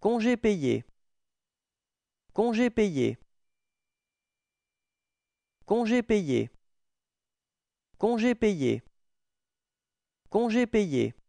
Congé payé. Congé payé. Congé payé. Congé payé. Congé payé.